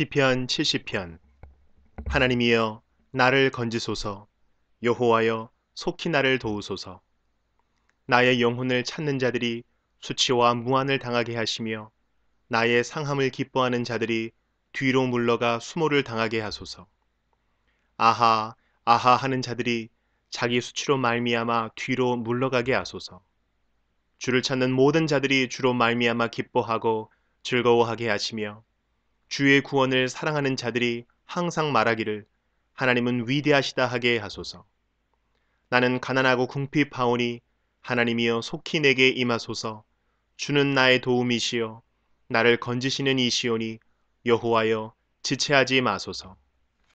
시편 70편 하나님이여 나를 건지소서 여호와여 속히 나를 도우소서 나의 영혼을 찾는 자들이 수치와 무한을 당하게 하시며 나의 상함을 기뻐하는 자들이 뒤로 물러가 수모를 당하게 하소서 아하 아하 하는 자들이 자기 수치로 말미암아 뒤로 물러가게 하소서 주를 찾는 모든 자들이 주로 말미암아 기뻐하고 즐거워하게 하시며 주의 구원을 사랑하는 자들이 항상 말하기를 하나님은 위대하시다 하게 하소서. 나는 가난하고 궁핍 하오니 하나님이여 속히 내게 임하소서. 주는 나의 도움이시여 나를 건지시는 이시오니 여호와여 지체하지 마소서.